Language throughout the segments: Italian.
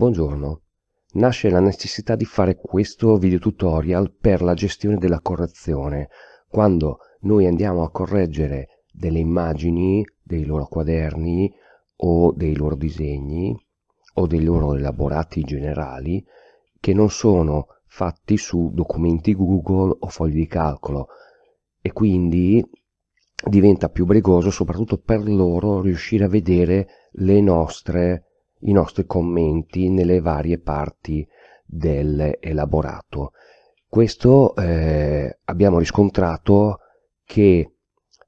Buongiorno, nasce la necessità di fare questo video tutorial per la gestione della correzione. Quando noi andiamo a correggere delle immagini dei loro quaderni o dei loro disegni o dei loro elaborati generali che non sono fatti su documenti Google o fogli di calcolo e quindi diventa più bregoso soprattutto per loro riuscire a vedere le nostre i nostri commenti nelle varie parti dell'elaborato. Questo eh, abbiamo riscontrato che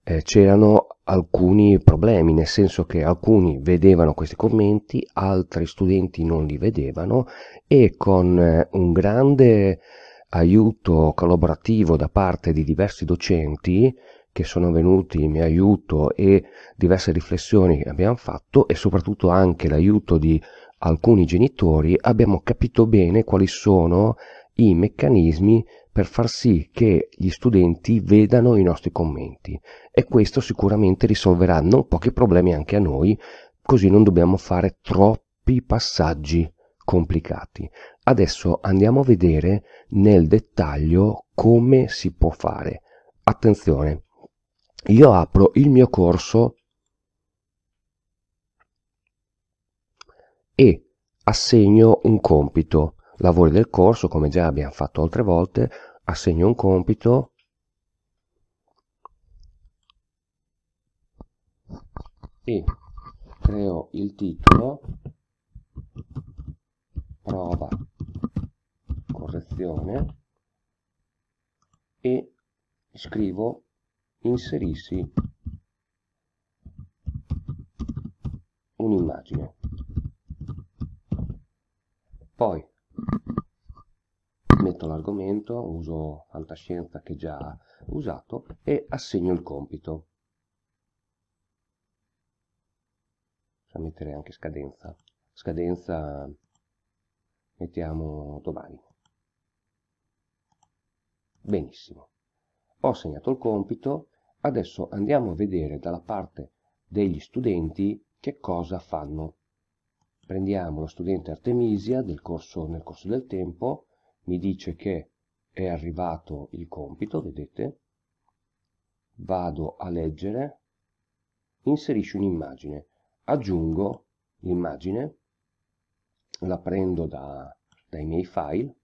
eh, c'erano alcuni problemi, nel senso che alcuni vedevano questi commenti, altri studenti non li vedevano e con eh, un grande aiuto collaborativo da parte di diversi docenti che sono venuti in mio aiuto e diverse riflessioni che abbiamo fatto e soprattutto anche l'aiuto di alcuni genitori, abbiamo capito bene quali sono i meccanismi per far sì che gli studenti vedano i nostri commenti e questo sicuramente risolverà non pochi problemi anche a noi, così non dobbiamo fare troppi passaggi complicati. Adesso andiamo a vedere nel dettaglio come si può fare. Attenzione, io apro il mio corso e assegno un compito, lavori del corso come già abbiamo fatto altre volte, assegno un compito e creo il titolo prova correzione e scrivo inserissi un'immagine. Poi metto l'argomento, uso fantascienza che già ho usato e assegno il compito. Possiamo mettere anche scadenza. Scadenza mettiamo domani. Benissimo. Ho segnato il compito Adesso andiamo a vedere dalla parte degli studenti che cosa fanno. Prendiamo lo studente Artemisia del corso, nel corso del tempo, mi dice che è arrivato il compito, vedete? Vado a leggere, inserisci un'immagine, aggiungo l'immagine, la prendo da, dai miei file,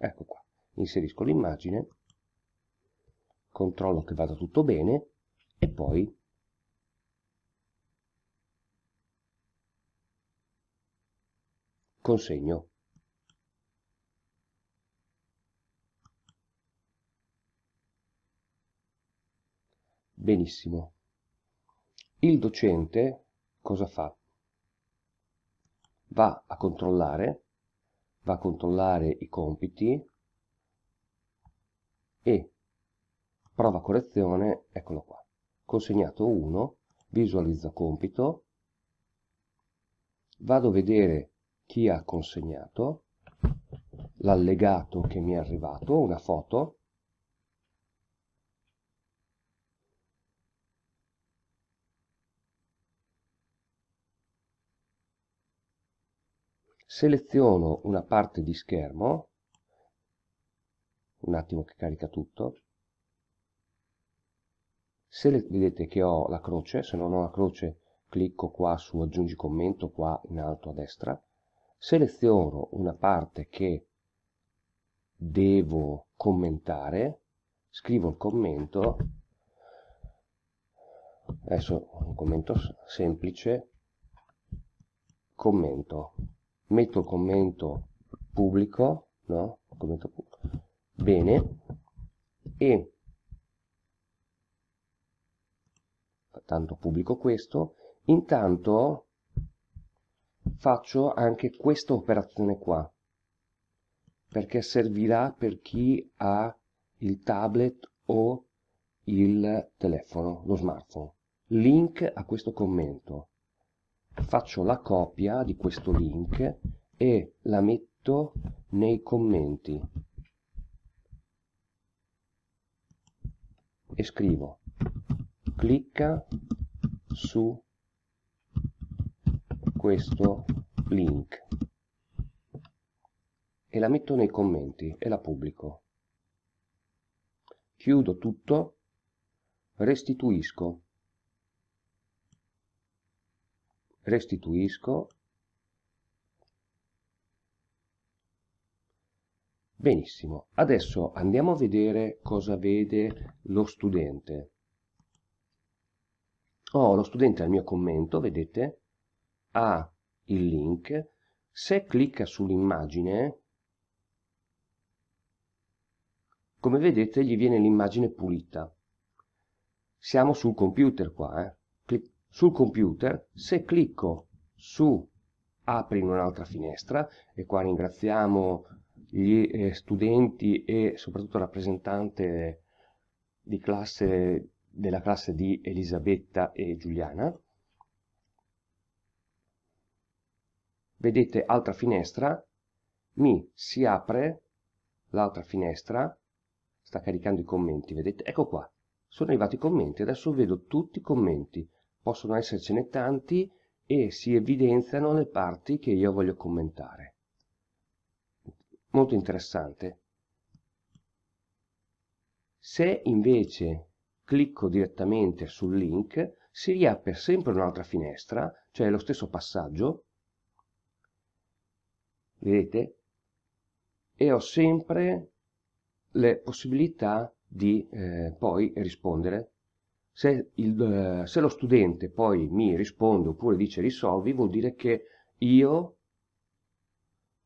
ecco qua inserisco l'immagine controllo che vada tutto bene e poi consegno benissimo il docente cosa fa va a controllare va a controllare i compiti e prova correzione, eccolo qua, consegnato 1, visualizzo compito, vado a vedere chi ha consegnato, l'allegato che mi è arrivato, una foto, seleziono una parte di schermo un attimo che carica tutto se le, vedete che ho la croce se non ho la croce clicco qua su aggiungi commento qua in alto a destra seleziono una parte che devo commentare scrivo il commento adesso un commento semplice commento metto il commento pubblico no commento pubblico bene e tanto pubblico questo intanto faccio anche questa operazione qua perché servirà per chi ha il tablet o il telefono, lo smartphone. Link a questo commento faccio la copia di questo link e la metto nei commenti e scrivo clicca su questo link e la metto nei commenti e la pubblico chiudo tutto restituisco restituisco benissimo adesso andiamo a vedere cosa vede lo studente oh, lo studente al mio commento vedete ha il link se clicca sull'immagine come vedete gli viene l'immagine pulita siamo sul computer qua eh? sul computer se clicco su apri in un'altra finestra e qua ringraziamo gli eh, studenti e soprattutto il rappresentante di classe, della classe di Elisabetta e Giuliana vedete altra finestra mi si apre l'altra finestra sta caricando i commenti vedete ecco qua sono arrivati i commenti adesso vedo tutti i commenti possono essercene tanti e si evidenziano le parti che io voglio commentare. Molto interessante. Se invece clicco direttamente sul link, si riapre sempre un'altra finestra, cioè lo stesso passaggio, vedete? E ho sempre le possibilità di eh, poi rispondere se, il, eh, se lo studente poi mi risponde oppure dice risolvi, vuol dire che io,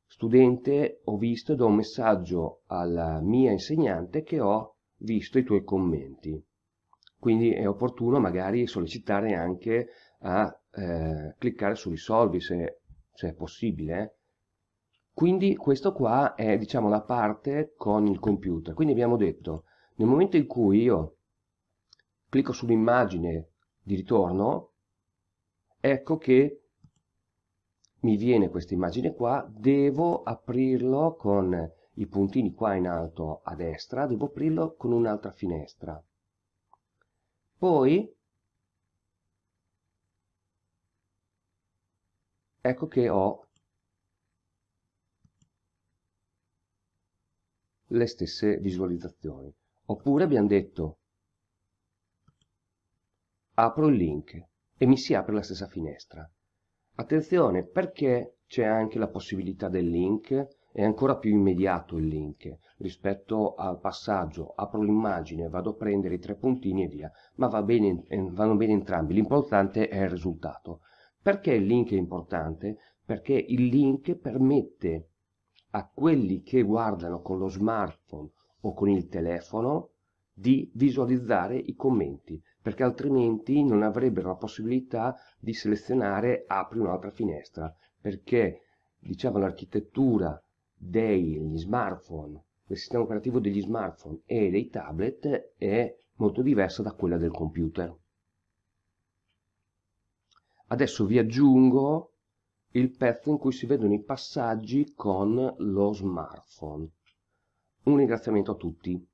studente, ho visto e do un messaggio alla mia insegnante che ho visto i tuoi commenti. Quindi è opportuno magari sollecitare anche a eh, cliccare su risolvi se, se è possibile. Eh. Quindi questo qua è diciamo la parte con il computer. Quindi abbiamo detto nel momento in cui io clicco sull'immagine di ritorno, ecco che mi viene questa immagine qua, devo aprirlo con i puntini qua in alto a destra, devo aprirlo con un'altra finestra. Poi ecco che ho le stesse visualizzazioni. Oppure abbiamo detto apro il link e mi si apre la stessa finestra. Attenzione perché c'è anche la possibilità del link, è ancora più immediato il link rispetto al passaggio, apro l'immagine, vado a prendere i tre puntini e via, ma va bene, vanno bene entrambi, l'importante è il risultato. Perché il link è importante? Perché il link permette a quelli che guardano con lo smartphone o con il telefono di visualizzare i commenti perché altrimenti non avrebbero la possibilità di selezionare apri un'altra finestra perché diciamo l'architettura degli smartphone del sistema operativo degli smartphone e dei tablet è molto diversa da quella del computer adesso vi aggiungo il pezzo in cui si vedono i passaggi con lo smartphone un ringraziamento a tutti